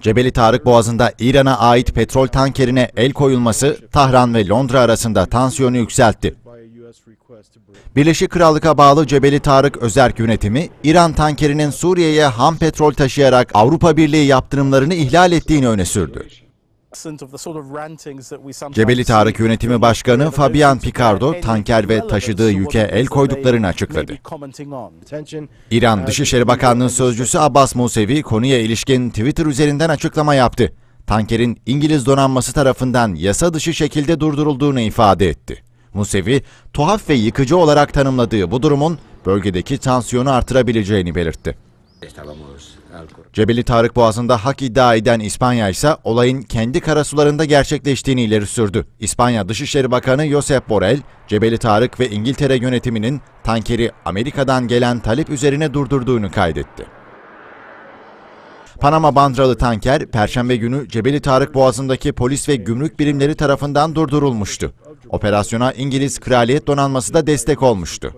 Cebeli Tarık Boğazı'nda İran'a ait petrol tankerine el koyulması Tahran ve Londra arasında tansiyonu yükseltti. Birleşik Krallık'a bağlı Cebeli Tarık Özerk yönetimi, İran tankerinin Suriye'ye ham petrol taşıyarak Avrupa Birliği yaptırımlarını ihlal ettiğini öne sürdü. Cebeli Tarık Yönetimi Başkanı Fabian Picardo tanker ve taşıdığı yüke el koyduklarını açıkladı. İran uh, Dışişleri Bakanlığı Sözcüsü Abbas Musevi konuya ilişkin Twitter üzerinden açıklama yaptı. Tankerin İngiliz donanması tarafından yasa dışı şekilde durdurulduğunu ifade etti. Musevi, tuhaf ve yıkıcı olarak tanımladığı bu durumun bölgedeki tansiyonu artırabileceğini belirtti. Cebeli Tarık Boğazı'nda hak iddia eden İspanya ise olayın kendi karasularında gerçekleştiğini ileri sürdü. İspanya Dışişleri Bakanı Josep Borrell, Cebeli Tarık ve İngiltere yönetiminin tankeri Amerika'dan gelen talep üzerine durdurduğunu kaydetti. Panama bandralı tanker, Perşembe günü Cebeli Tarık Boğazı'ndaki polis ve gümrük birimleri tarafından durdurulmuştu. Operasyona İngiliz Kraliyet Donanması da destek olmuştu.